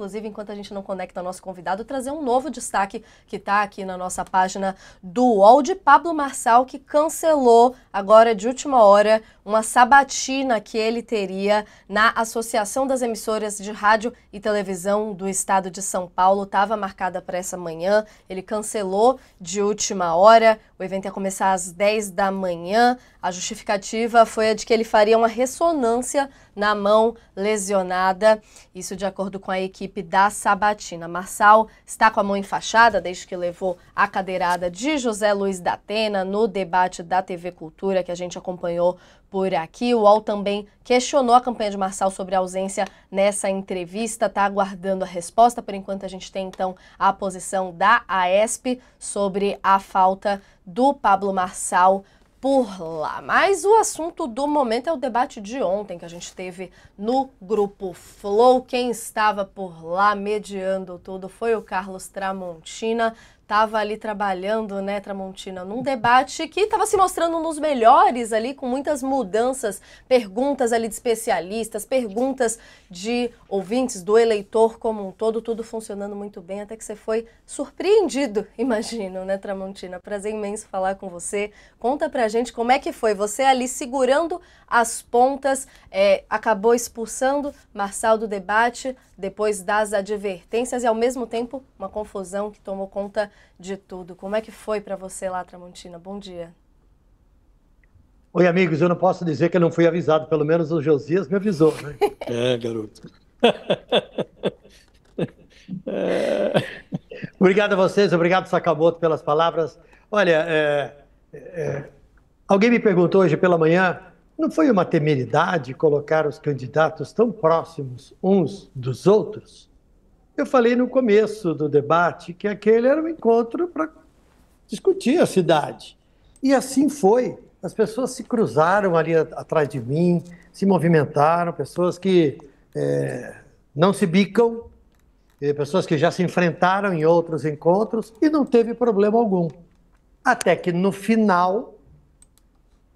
inclusive, enquanto a gente não conecta nosso convidado, trazer um novo destaque que está aqui na nossa página do UOL de Pablo Marçal, que cancelou agora de última hora uma sabatina que ele teria na Associação das Emissoras de Rádio e Televisão do Estado de São Paulo. Estava marcada para essa manhã, ele cancelou de última hora. O evento ia começar às 10 da manhã. A justificativa foi a de que ele faria uma ressonância na mão lesionada, isso de acordo com a equipe da Sabatina. Marçal está com a mão enfaixada desde que levou a cadeirada de José Luiz da Atena no debate da TV Cultura que a gente acompanhou por aqui. O UOL também questionou a campanha de Marçal sobre a ausência nessa entrevista, está aguardando a resposta. Por enquanto, a gente tem então a posição da AESP sobre a falta do Pablo Marçal por lá. Mas o assunto do momento é o debate de ontem que a gente teve no grupo Flow. Quem estava por lá mediando tudo foi o Carlos Tramontina, estava ali trabalhando, né, Tramontina, num debate que estava se mostrando nos melhores ali, com muitas mudanças, perguntas ali de especialistas, perguntas de ouvintes, do eleitor como um todo, tudo funcionando muito bem, até que você foi surpreendido, imagino, né, Tramontina? Prazer imenso falar com você. Conta pra gente como é que foi, você ali segurando as pontas, é, acabou expulsando Marçal do debate, depois das advertências e, ao mesmo tempo, uma confusão que tomou conta de tudo. Como é que foi para você lá, Tramontina? Bom dia. Oi, amigos. Eu não posso dizer que eu não fui avisado. Pelo menos o Josias me avisou, né? é, garoto. É. Obrigado a vocês. Obrigado, Sakamoto, pelas palavras. Olha, é, é, alguém me perguntou hoje pela manhã... Não foi uma temeridade colocar os candidatos tão próximos uns dos outros? Eu falei no começo do debate que aquele era um encontro para discutir a cidade. E assim foi. As pessoas se cruzaram ali atrás de mim, se movimentaram, pessoas que é, não se bicam, pessoas que já se enfrentaram em outros encontros e não teve problema algum. Até que no final,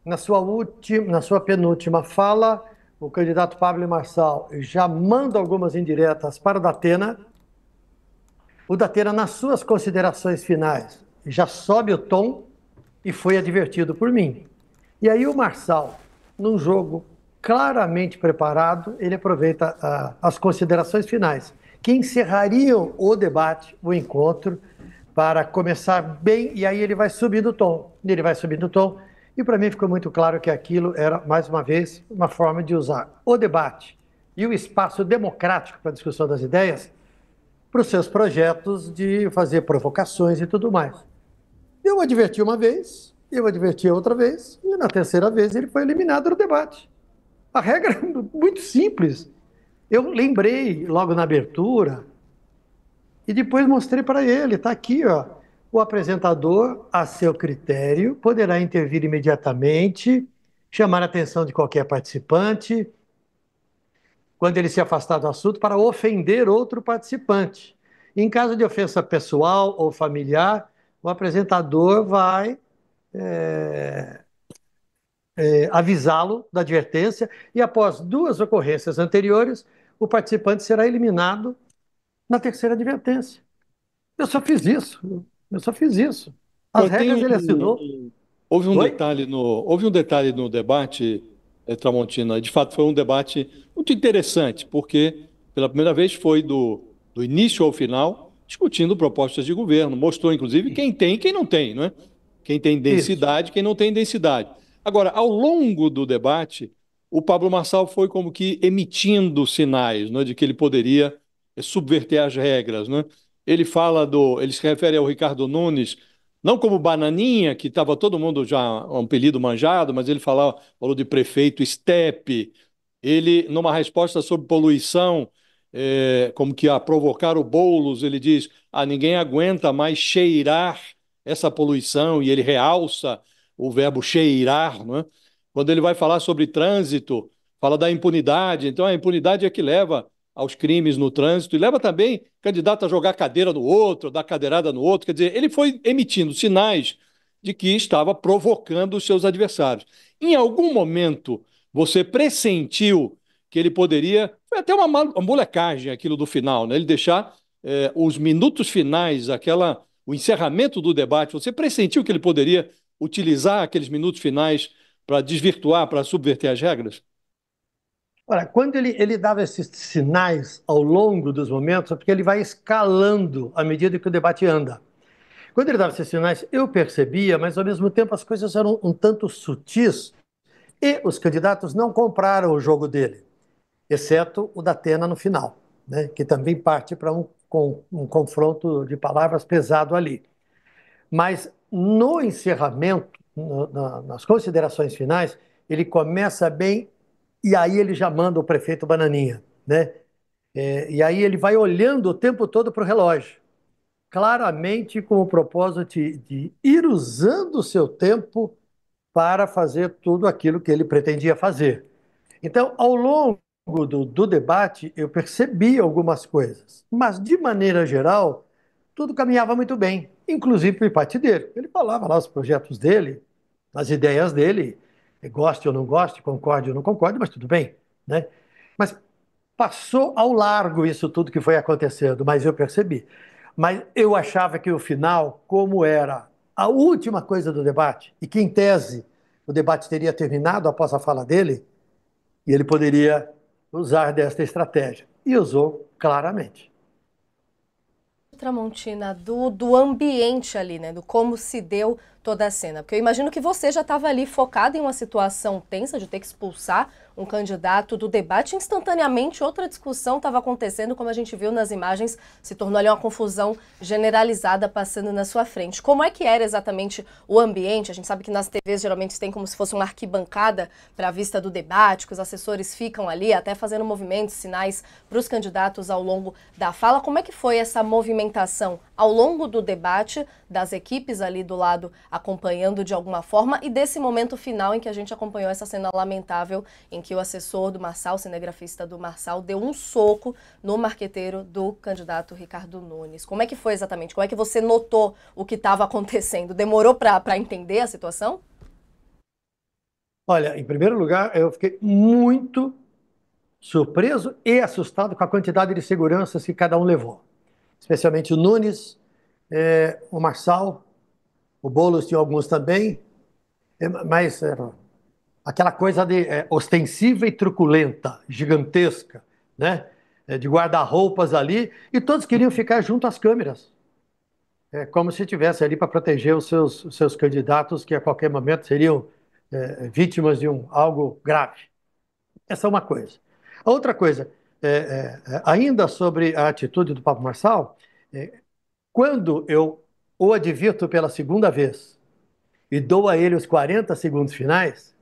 na sua, última, na sua penúltima fala, o candidato Pablo Marçal já manda algumas indiretas para o Datena, o Datena, nas suas considerações finais, já sobe o tom e foi advertido por mim. E aí o Marçal, num jogo claramente preparado, ele aproveita ah, as considerações finais, que encerrariam o debate, o encontro, para começar bem, e aí ele vai subindo o tom. Ele vai subindo o tom, e para mim ficou muito claro que aquilo era, mais uma vez, uma forma de usar o debate e o espaço democrático para a discussão das ideias para os seus projetos de fazer provocações e tudo mais. Eu adverti uma vez, eu adverti outra vez, e na terceira vez ele foi eliminado do debate. A regra é muito simples. Eu lembrei logo na abertura e depois mostrei para ele, está aqui, ó. O apresentador, a seu critério, poderá intervir imediatamente, chamar a atenção de qualquer participante, quando ele se afastar do assunto, para ofender outro participante. Em caso de ofensa pessoal ou familiar, o apresentador vai é, é, avisá-lo da advertência e, após duas ocorrências anteriores, o participante será eliminado na terceira advertência. Eu só fiz isso. Eu só fiz isso. As eu regras tenho... ele assinou. Houve um, detalhe no, houve um detalhe no debate eh, Tramontina. De fato, foi um debate muito interessante, porque pela primeira vez foi do, do início ao final discutindo propostas de governo, mostrou inclusive quem tem e quem não tem, não é? Quem tem densidade, quem não tem densidade. Agora, ao longo do debate, o Pablo Marçal foi como que emitindo sinais né, de que ele poderia eh, subverter as regras. Né? Ele fala do. ele se refere ao Ricardo Nunes não como Bananinha, que estava todo mundo já um apelido manjado, mas ele falava, falou de prefeito Estepe. Ele, numa resposta sobre poluição, é, como que a provocar o Boulos, ele diz: ah, ninguém aguenta mais cheirar essa poluição, e ele realça o verbo cheirar. Né? Quando ele vai falar sobre trânsito, fala da impunidade. Então, a impunidade é que leva aos crimes no trânsito e leva também candidato a jogar cadeira no outro, dar cadeirada no outro. Quer dizer, ele foi emitindo sinais de que estava provocando os seus adversários. Em algum momento, você pressentiu que ele poderia. Foi até uma, uma molecagem aquilo do final, né? Ele deixar eh, os minutos finais, aquela, o encerramento do debate. Você pressentiu que ele poderia utilizar aqueles minutos finais para desvirtuar, para subverter as regras? Olha, quando ele, ele dava esses sinais ao longo dos momentos, é porque ele vai escalando à medida que o debate anda. Quando ele dava esses sinais, eu percebia, mas ao mesmo tempo as coisas eram um tanto sutis e os candidatos não compraram o jogo dele, exceto o da Atena no final, né, que também parte para um, um, um confronto de palavras pesado ali. Mas no encerramento, no, na, nas considerações finais, ele começa bem e aí ele já manda o prefeito Bananinha, né? É, e aí ele vai olhando o tempo todo para o relógio, claramente com o propósito de, de ir usando o seu tempo para fazer tudo aquilo que ele pretendia fazer. Então, ao longo do, do debate, eu percebi algumas coisas, mas de maneira geral, tudo caminhava muito bem, inclusive por parte dele. Ele falava lá os projetos dele, as ideias dele, goste ou não goste, concorde ou não concorde, mas tudo bem. Né? Mas passou ao largo isso tudo que foi acontecendo, mas eu percebi. Mas eu achava que o final, como era a última coisa do debate, e que em tese o debate teria terminado após a fala dele, e ele poderia usar desta estratégia. E usou claramente. Tramontina, do, do ambiente ali, né? Do como se deu toda a cena. Porque eu imagino que você já estava ali focado em uma situação tensa de ter que expulsar um candidato do debate. Instantaneamente, outra discussão estava acontecendo, como a gente viu nas imagens, se tornou ali uma confusão generalizada passando na sua frente. Como é que era exatamente o ambiente? A gente sabe que nas TVs geralmente tem como se fosse uma arquibancada para a vista do debate, que os assessores ficam ali até fazendo movimentos, sinais para os candidatos ao longo da fala. Como é que foi essa movimentação ao longo do debate das equipes ali do lado acompanhando de alguma forma e desse momento final em que a gente acompanhou essa cena lamentável em que o assessor do Marçal, cinegrafista do Marçal, deu um soco no marqueteiro do candidato Ricardo Nunes. Como é que foi exatamente? Como é que você notou o que estava acontecendo? Demorou para entender a situação? Olha, em primeiro lugar, eu fiquei muito surpreso e assustado com a quantidade de seguranças que cada um levou. Especialmente o Nunes, eh, o Marçal, o Boulos tinha alguns também, eh, mas era eh, aquela coisa de é, ostensiva e truculenta, gigantesca, né? É, de guarda-roupas ali, e todos queriam ficar junto às câmeras. É, como se tivesse ali para proteger os seus, os seus candidatos, que a qualquer momento seriam é, vítimas de um, algo grave. Essa é uma coisa. A outra coisa, é, é, é, ainda sobre a atitude do Papa Marçal, quando eu o advirto pela segunda vez e dou a ele os 40 segundos finais,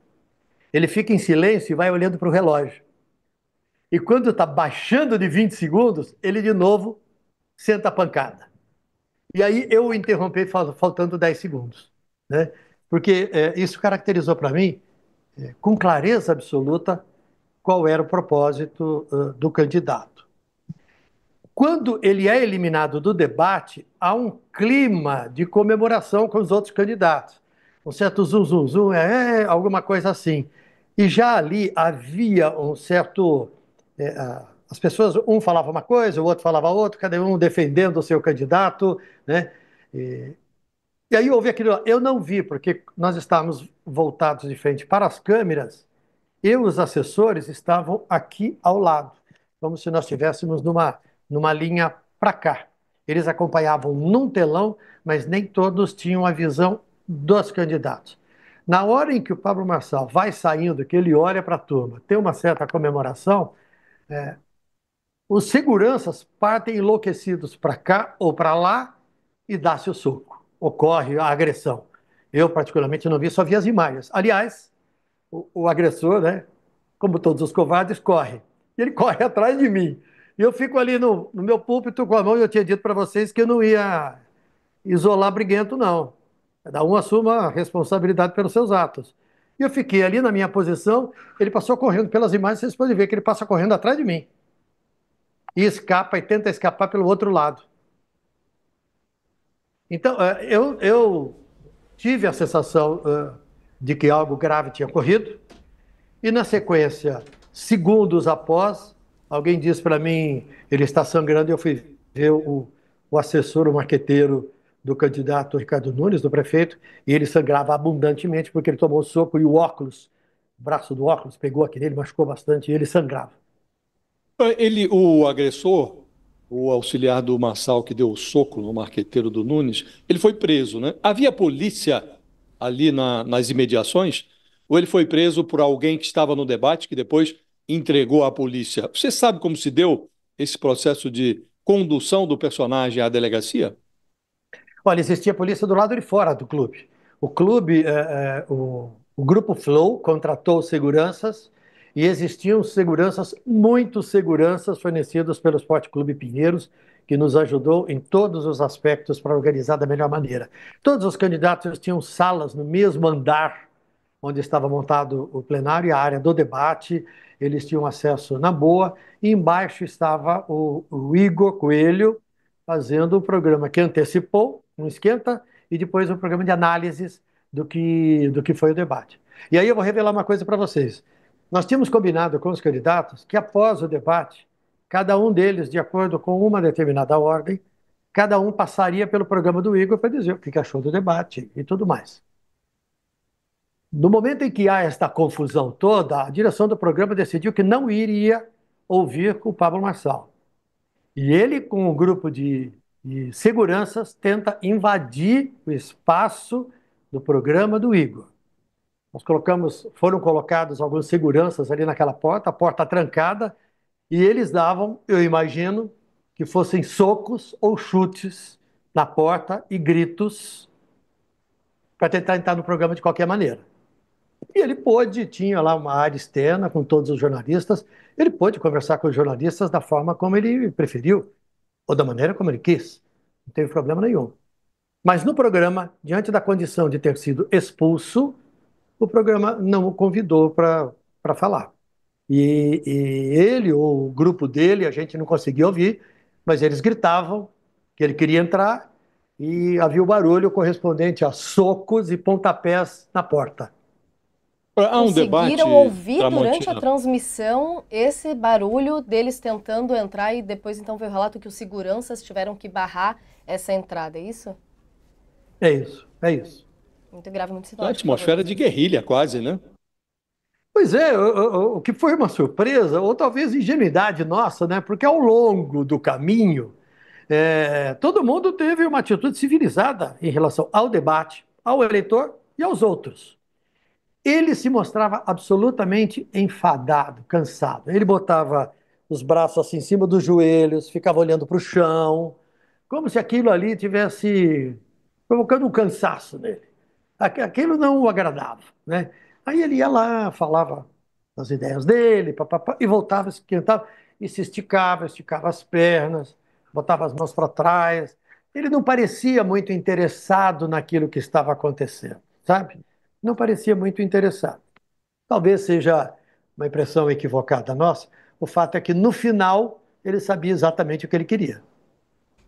ele fica em silêncio e vai olhando para o relógio. E quando está baixando de 20 segundos, ele de novo senta a pancada. E aí eu interrompi faltando 10 segundos. Né? Porque é, isso caracterizou para mim, é, com clareza absoluta, qual era o propósito uh, do candidato. Quando ele é eliminado do debate, há um clima de comemoração com os outros candidatos. Um certo zum, zum, zum, é, é alguma coisa assim. E já ali havia um certo. É, as pessoas, um falava uma coisa, o outro falava outra, cada um defendendo o seu candidato, né? E, e aí houve aquilo. Eu não vi, porque nós estávamos voltados de frente para as câmeras, e os assessores estavam aqui ao lado, como se nós estivéssemos numa, numa linha para cá. Eles acompanhavam num telão, mas nem todos tinham a visão dos candidatos. Na hora em que o Pablo Marçal vai saindo, que ele olha para a turma, tem uma certa comemoração, é, os seguranças partem enlouquecidos para cá ou para lá e dá-se o soco. Ocorre a agressão. Eu, particularmente, não vi, só vi as imagens. Aliás, o, o agressor, né, como todos os covardes, corre. ele corre atrás de mim. E eu fico ali no, no meu púlpito com a mão e eu tinha dito para vocês que eu não ia isolar briguento, não. Cada um assuma a responsabilidade pelos seus atos. E eu fiquei ali na minha posição, ele passou correndo pelas imagens, vocês podem ver que ele passa correndo atrás de mim. E escapa e tenta escapar pelo outro lado. Então, eh, eu, eu tive a sensação eh, de que algo grave tinha ocorrido, e na sequência, segundos após, alguém disse para mim: ele está sangrando, e eu fui ver o, o assessor, o marqueteiro do candidato Ricardo Nunes, do prefeito, e ele sangrava abundantemente porque ele tomou soco e o óculos, o braço do óculos, pegou aqui nele, machucou bastante e ele sangrava. Ele, o agressor, o auxiliar do Marçal que deu o soco no marqueteiro do Nunes, ele foi preso, né? Havia polícia ali na, nas imediações? Ou ele foi preso por alguém que estava no debate, que depois entregou à polícia? Você sabe como se deu esse processo de condução do personagem à delegacia? Olha, existia polícia do lado de fora do clube. O clube, é, é, o, o grupo Flow contratou seguranças e existiam seguranças, muitos seguranças fornecidos pelo Esporte Clube Pinheiros, que nos ajudou em todos os aspectos para organizar da melhor maneira. Todos os candidatos tinham salas no mesmo andar onde estava montado o plenário e a área do debate, eles tinham acesso na boa, e embaixo estava o, o Igor Coelho fazendo o programa que antecipou um esquenta e depois um programa de análises do que, do que foi o debate. E aí eu vou revelar uma coisa para vocês. Nós tínhamos combinado com os candidatos que após o debate, cada um deles, de acordo com uma determinada ordem, cada um passaria pelo programa do Igor para dizer o que achou do debate e tudo mais. No momento em que há esta confusão toda, a direção do programa decidiu que não iria ouvir o Pablo Marçal. E ele, com um grupo de de seguranças tenta invadir o espaço do programa do Igor. Nós colocamos, foram colocados alguns seguranças ali naquela porta, a porta trancada, e eles davam, eu imagino, que fossem socos ou chutes na porta e gritos para tentar entrar no programa de qualquer maneira. E ele pôde, tinha lá uma área externa com todos os jornalistas, ele pôde conversar com os jornalistas da forma como ele preferiu ou da maneira como ele quis. Não teve problema nenhum. Mas no programa, diante da condição de ter sido expulso, o programa não o convidou para falar. E, e, ele ou o grupo dele, a gente não conseguia ouvir, mas eles gritavam que ele queria entrar e havia o barulho correspondente a socos e pontapés na porta. Pra, um conseguiram ouvir durante a transmissão esse barulho deles tentando entrar e depois então veio o relato que os seguranças tiveram que barrar essa entrada, é isso? É isso, é isso. Muito grave, muito sinal. Uma atmosfera né? de guerrilha quase, né? Pois é, o, o, o que foi uma surpresa, ou talvez ingenuidade nossa, né? Porque ao longo do caminho, é, todo mundo teve uma atitude civilizada em relação ao debate, ao eleitor e aos outros. Ele se mostrava absolutamente enfadado, cansado. Ele botava os braços assim em cima dos joelhos, ficava olhando para o chão, como se aquilo ali tivesse provocando um cansaço nele. Aquilo não o agradava, né? Aí ele ia lá, falava das ideias dele, papapá, e voltava, esquentava, e se esticava, esticava as pernas, botava as mãos para trás. Ele não parecia muito interessado naquilo que estava acontecendo, sabe? não parecia muito interessado. Talvez seja uma impressão equivocada nossa, o fato é que no final ele sabia exatamente o que ele queria.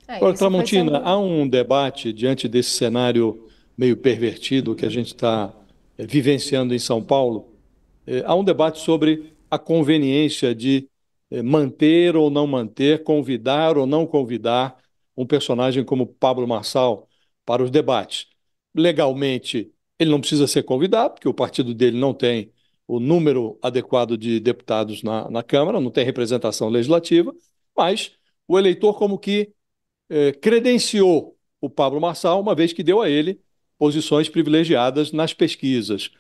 É, Tramontina, há um debate diante desse cenário meio pervertido que a gente está é, vivenciando em São Paulo. É, há um debate sobre a conveniência de é, manter ou não manter, convidar ou não convidar um personagem como Pablo Marçal para os debates. Legalmente ele não precisa ser convidado, porque o partido dele não tem o número adequado de deputados na, na Câmara, não tem representação legislativa, mas o eleitor, como que eh, credenciou o Pablo Marçal, uma vez que deu a ele posições privilegiadas nas pesquisas.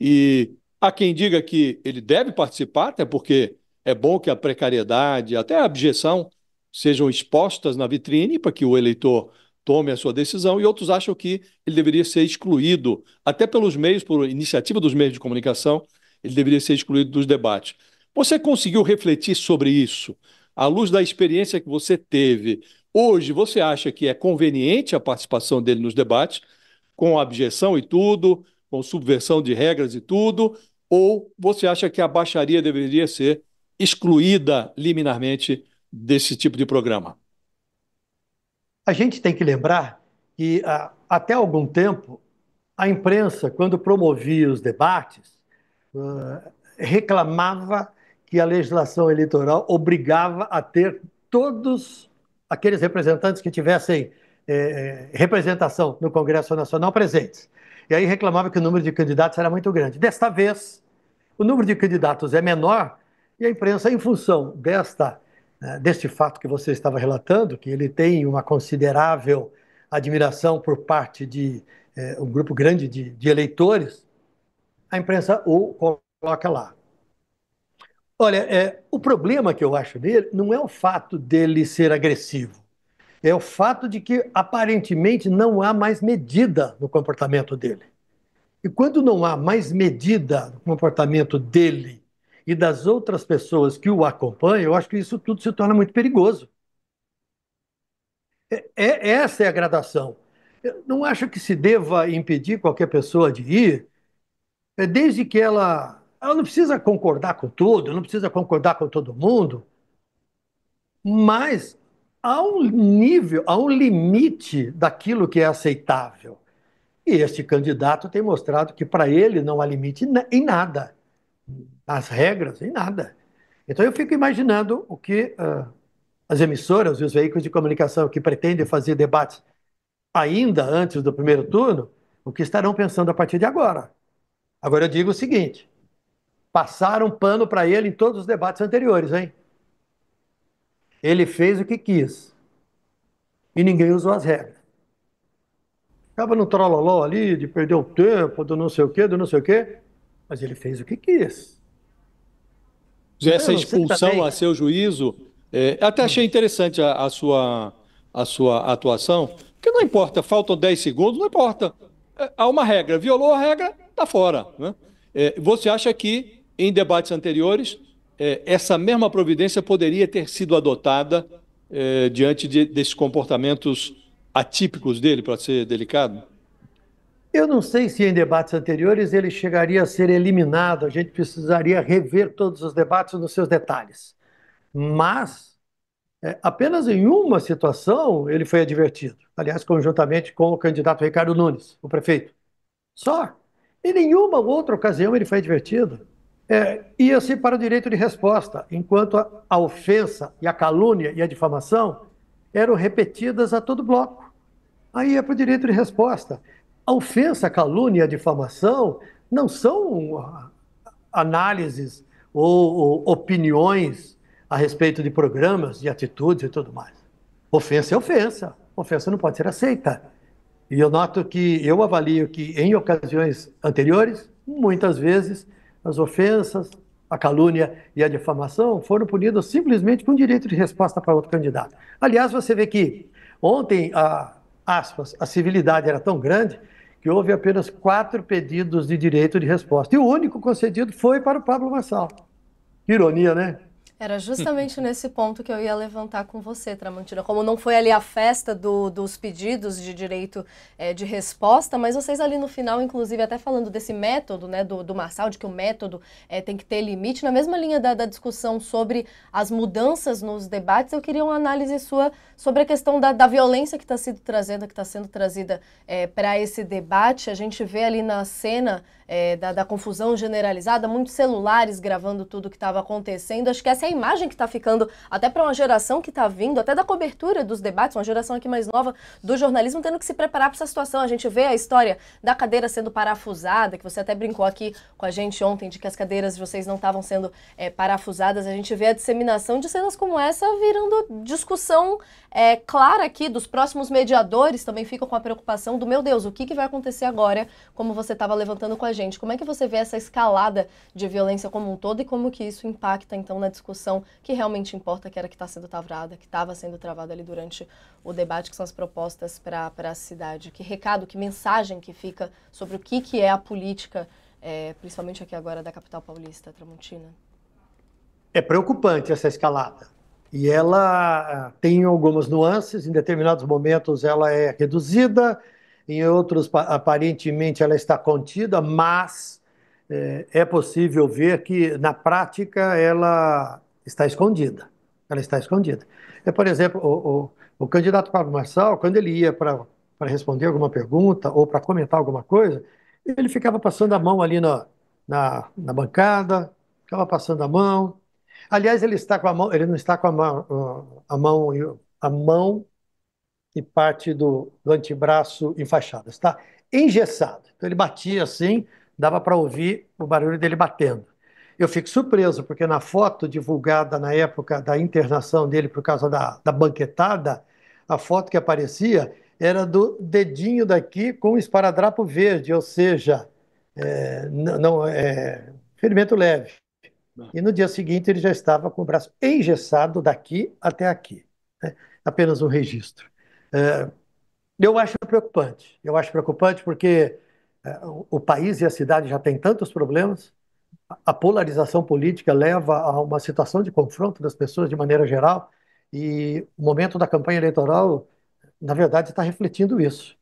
E há quem diga que ele deve participar, até porque é bom que a precariedade, até a abjeção, sejam expostas na vitrine para que o eleitor tome a sua decisão, e outros acham que ele deveria ser excluído, até pelos meios, por iniciativa dos meios de comunicação, ele deveria ser excluído dos debates. Você conseguiu refletir sobre isso? À luz da experiência que você teve, hoje você acha que é conveniente a participação dele nos debates, com abjeção e tudo, com subversão de regras e tudo, ou você acha que a baixaria deveria ser excluída liminarmente desse tipo de programa? A gente tem que lembrar que, ah, até algum tempo, a imprensa, quando promovia os debates, ah, reclamava que a legislação eleitoral obrigava a ter todos aqueles representantes que tivessem eh, eh, representação no Congresso Nacional presentes. E aí reclamava que o número de candidatos era muito grande. Desta vez, o número de candidatos é menor e a imprensa, em função desta né, deste fato que você estava relatando, que ele tem uma considerável admiração por parte de é, um grupo grande de, de, eleitores, a imprensa o coloca lá. Olha, é, o problema que eu acho dele não é o fato dele ser agressivo, é o fato de que aparentemente não há mais medida no comportamento dele. E quando não há mais medida no comportamento dele e das outras pessoas que o acompanham, eu acho que isso tudo se torna muito perigoso. É, é, essa é a gradação. Eu não acho que se deva impedir qualquer pessoa de ir, é, desde que ela. Ela não precisa concordar com tudo, não precisa concordar com todo mundo, mas há um nível, há um limite daquilo que é aceitável. E este candidato tem mostrado que para ele não há limite em nada nas regras, em nada. Então eu fico imaginando o que uh, as emissoras e os veículos de comunicação que pretendem fazer debates ainda antes do primeiro turno, o que estarão pensando a partir de agora. Agora eu digo o seguinte: passaram pano para ele em todos os debates anteriores, hein? Ele fez o que quis e ninguém usou as regras. Acaba no trololó ali de perder o tempo, do não sei o quê, do não sei o quê. Mas ele fez o que quis. essa expulsão a seu juízo, é, até achei interessante a, a, sua, a sua atuação, porque não importa, faltam 10 segundos, não importa. É, há uma regra, violou a regra, está fora. Né? É, você acha que, em debates anteriores, é, essa mesma providência poderia ter sido adotada é, diante de, desses comportamentos atípicos dele, para ser delicado? Eu não sei se em debates anteriores ele chegaria a ser eliminado, a gente precisaria rever todos os debates nos seus detalhes. Mas, é, apenas em uma situação ele foi advertido, aliás, conjuntamente com o candidato Ricardo Nunes, o prefeito. Só. Em nenhuma outra ocasião ele foi advertido. É, Ia-se para o direito de resposta, enquanto a, a ofensa e a calúnia e a difamação eram repetidas a todo bloco. Aí é para o direito de resposta. A ofensa, a calúnia, a difamação não são análises ou, ou opiniões a respeito de programas, de atitudes e tudo mais. Ofensa é ofensa. Ofensa não pode ser aceita. E eu noto que, eu avalio que em ocasiões anteriores, muitas vezes, as ofensas, a calúnia e a difamação foram punidas simplesmente com direito de resposta para outro candidato. Aliás, você vê que ontem a, aspas, a civilidade era tão grande que houve apenas quatro pedidos de direito de resposta. E o único concedido foi para o Pablo Marçal. Ironia, né? Era justamente nesse ponto que eu ia levantar com você, Tramantina, Como não foi ali a festa do, dos pedidos de direito é, de resposta, mas vocês ali no final, inclusive, até falando desse método, né, do, do Marçal, de que o método é, tem que ter limite, na mesma linha da, da, discussão sobre as mudanças nos debates, eu queria uma análise sua sobre a questão da, da violência que está sendo trazendo, que está sendo trazida é, eh, para esse debate. A gente vê ali na cena da, da confusão generalizada, muitos celulares gravando tudo que estava acontecendo. Acho que essa é a imagem que está ficando, até para uma geração que está vindo, até da cobertura dos debates, uma geração aqui mais nova do jornalismo, tendo que se preparar para essa situação. A gente vê a história da cadeira sendo parafusada, que você até brincou aqui com a gente ontem de que as cadeiras de vocês não estavam sendo é, parafusadas. A gente vê a disseminação de cenas como essa virando discussão é, clara aqui dos próximos mediadores, também ficam com a preocupação do meu Deus, o que, que vai acontecer agora, como você estava levantando com a gente. Como é que você vê essa escalada de violência como um todo e como que isso impacta então na discussão? discussão que realmente importa, que era que está sendo travada que estava sendo travada ali durante o debate, que são as propostas para a cidade. Que recado, que mensagem que fica sobre o que, que é a política, é, principalmente aqui agora da capital paulista, Tramontina? É preocupante essa escalada. E ela ah, tem algumas nuances, em determinados momentos ela é reduzida, em outros aparentemente ela está contida, mas eh, é possível ver que na prática ela está escondida. Ela está escondida. É, por exemplo, o, o, o candidato Pablo Marçal, quando ele ia para responder alguma pergunta ou para comentar alguma coisa, ele ficava passando a mão ali na, na, na, bancada, ficava passando a mão. Aliás, ele está com a mão, ele não está com a mão, a mão, a mão e parte do, do antebraço enfaixada, está engessado. Então ele batia assim, dava para ouvir o barulho dele batendo. Eu fico surpreso, porque na foto divulgada na época da internação dele por causa da, da banquetada, a foto que aparecia era do dedinho daqui com um esparadrapo verde, ou seja, é, não, é, ferimento leve. E no dia seguinte ele já estava com o braço engessado daqui até aqui. Né? Apenas um registro. É, eu acho preocupante. Eu acho preocupante porque é, o país e a cidade já têm tantos problemas a polarização política leva a uma situação de confronto das pessoas de maneira geral, e o momento da campanha eleitoral, na verdade, está refletindo isso.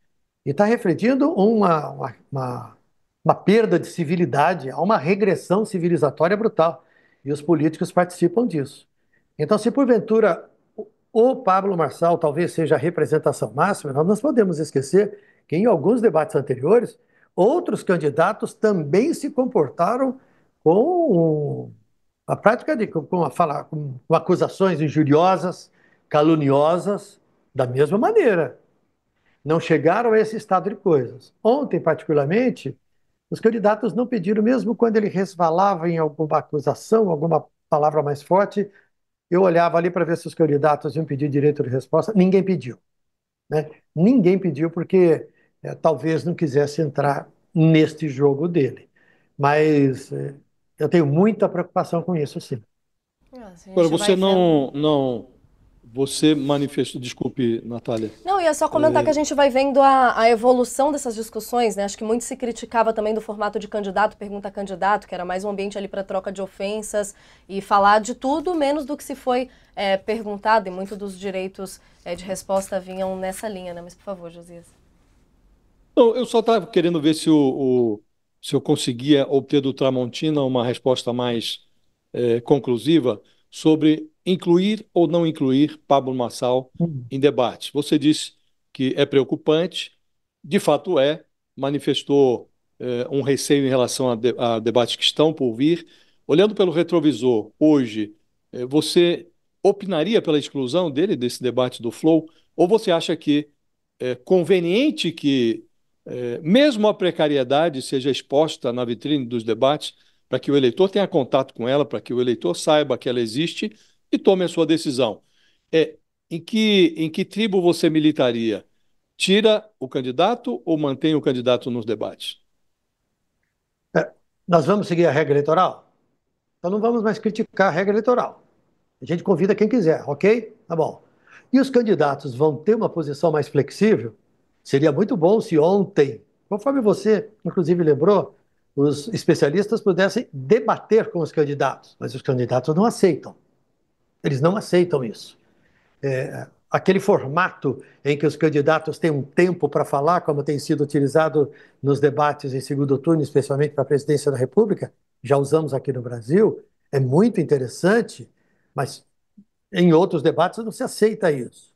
E está refletindo uma, uma, uma, uma perda de civilidade, há uma regressão civilizatória brutal. E os políticos participam disso. Então, se porventura o Pablo Marçal talvez seja a representação máxima, nós não podemos esquecer que em alguns debates anteriores, outros candidatos também se comportaram com a prática de com, a falar, com, com acusações injuriosas, caluniosas, da mesma maneira. Não chegaram a esse estado de coisas. Ontem, particularmente, os candidatos não pediram, mesmo quando ele resvalava em alguma acusação, alguma palavra mais forte, eu olhava ali para ver se os candidatos iam pedir direito de resposta. Ninguém pediu. Né? Ninguém pediu porque é, talvez não quisesse entrar neste jogo dele. Mas é, eu tenho muita preocupação com isso, sim. Nossa, ah, Agora, você não, não. Você manifestou. Desculpe, Natália. Não, ia é só comentar é... que a gente vai vendo a, a, evolução dessas discussões, né? Acho que muito se criticava também do formato de candidato, pergunta candidato, que era mais um ambiente ali para troca de ofensas e falar de tudo, menos do que se foi é, perguntado, e muito dos direitos é, de resposta vinham nessa linha, né? Mas, por favor, Josias. Não, eu só estava querendo ver se o, o se eu conseguia obter do Tramontina uma resposta mais é, conclusiva sobre incluir ou não incluir Pablo Massal uhum. em debates. Você disse que é preocupante, de fato é, manifestou é, um receio em relação a, de, a, debates que estão por vir. Olhando pelo retrovisor, hoje, é, você opinaria pela exclusão dele desse debate do Flow? Ou você acha que é conveniente que é, mesmo a precariedade seja exposta na vitrine dos debates, para que o eleitor tenha contato com ela, para que o eleitor saiba que ela existe e tome a sua decisão. É, em, que, em que tribo você militaria? Tira o candidato ou mantém o candidato nos debates? É, nós vamos seguir a regra eleitoral? Então não vamos mais criticar a regra eleitoral. A gente convida quem quiser, ok? Tá bom. E os candidatos vão ter uma posição mais flexível? Seria muito bom se ontem, conforme você inclusive lembrou, os especialistas pudessem debater com os candidatos, mas os candidatos não aceitam. Eles não aceitam isso. É, aquele formato em que os candidatos têm um tempo para falar, como tem sido utilizado nos debates em segundo turno, especialmente para a presidência da República, já usamos aqui no Brasil, é muito interessante, mas em outros debates não se aceita isso.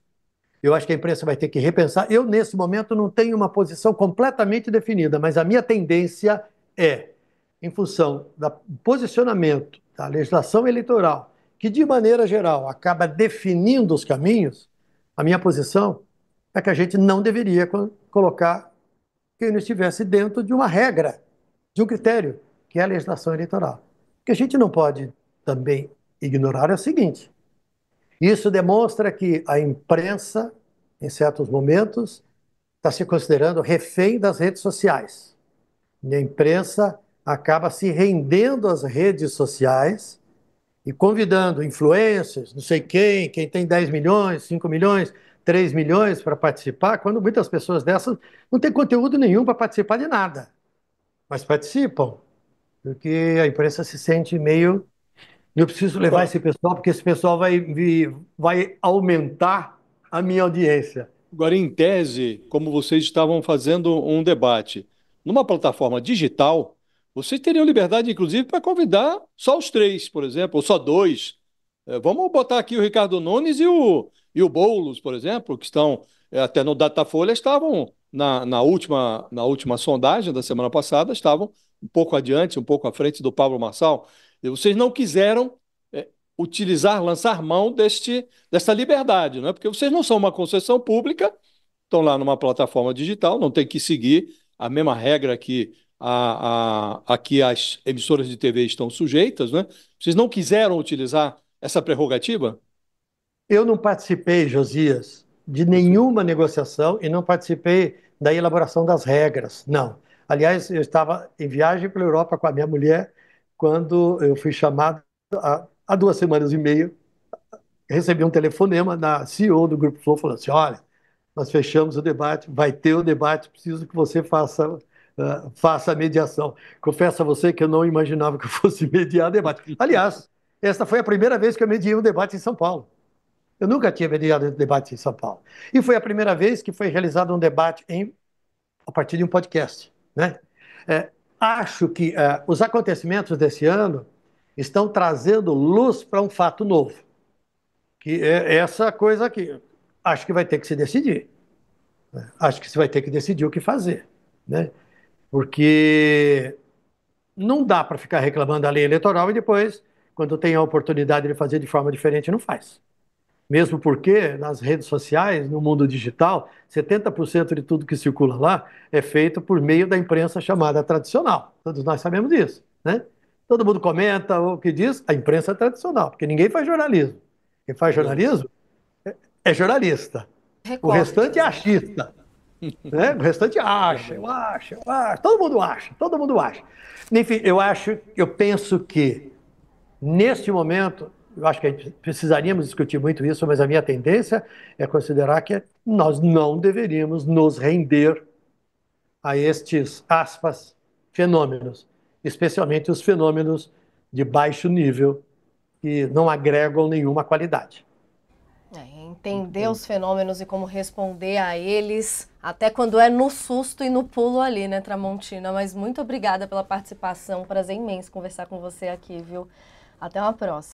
Eu acho que a imprensa vai ter que repensar. Eu, nesse momento, não tenho uma posição completamente definida, mas a minha tendência é, em função do posicionamento da legislação eleitoral, que de maneira geral acaba definindo os caminhos, a minha posição é que a gente não deveria colocar quem não estivesse dentro de uma regra, de um critério, que é a legislação eleitoral. O que a gente não pode também ignorar é o seguinte: isso demonstra que a imprensa, em certos momentos, está se considerando refém das redes sociais. E a imprensa acaba se rendendo às redes sociais e convidando influencers, não sei quem, quem tem 10 milhões, 5 milhões, 3 milhões para participar, quando muitas pessoas dessas não têm conteúdo nenhum para participar de nada, mas participam, porque a imprensa se sente meio eu preciso levar esse pessoal, porque esse pessoal vai, vai aumentar a minha audiência. Agora, em tese, como vocês estavam fazendo um debate, numa plataforma digital, vocês teriam liberdade, inclusive, para convidar só os três, por exemplo, ou só dois. É, vamos botar aqui o Ricardo Nunes e o, e o Boulos, por exemplo, que estão é, até no Datafolha, estavam na, na, última, na última sondagem da semana passada, estavam um pouco adiante, um pouco à frente do Pablo Marçal. Vocês não quiseram é, utilizar, lançar mão deste, dessa liberdade, é porque vocês não são uma concessão pública, estão lá numa plataforma digital, não tem que seguir a mesma regra que a, a, a que as emissoras de TV estão sujeitas, né? Vocês não quiseram utilizar essa prerrogativa? Eu não participei, Josias, de nenhuma negociação e não participei da elaboração das regras, não. Aliás, eu estava em viagem pela Europa com a minha mulher quando eu fui chamado, há, há duas semanas e meia, recebi um telefonema da CEO do Grupo Flow falando assim: olha, nós fechamos o debate, vai ter o debate, preciso que você faça, uh, faça a mediação. Confesso a você que eu não imaginava que eu fosse mediar debate. Aliás, esta foi a primeira vez que eu mediei um debate em São Paulo. Eu nunca tinha mediado um debate em São Paulo. E foi a primeira vez que foi realizado um debate em, a partir de um podcast. Né? É, acho que uh, os acontecimentos desse ano estão trazendo luz para um fato novo, que é essa coisa aqui. Acho que vai ter que se decidir. Né? Acho que se vai ter que decidir o que fazer, né? Porque não dá para ficar reclamando da lei eleitoral e depois, quando tem a oportunidade de fazer de forma diferente, não faz. Mesmo porque nas redes sociais, no mundo digital, 70% de tudo que circula lá é feito por meio da imprensa chamada tradicional. Todos nós sabemos disso, né? Todo mundo comenta o que diz, a imprensa é tradicional, porque ninguém faz jornalismo. Quem faz jornalismo é, é jornalista. O restante é achista. Né? O restante acha, eu acho, eu acho. Todo mundo acha, todo mundo acha. Enfim, eu acho, eu penso que neste momento eu acho que a gente precisaríamos discutir muito isso, mas a minha tendência é considerar que nós não deveríamos nos render a estes, aspas, fenômenos, especialmente os fenômenos de baixo nível, que não agregam nenhuma qualidade. É, entender os fenômenos e como responder a eles, até quando é no susto e no pulo ali, né, Tramontina? Mas muito obrigada pela participação, prazer imenso conversar com você aqui, viu? Até uma próxima.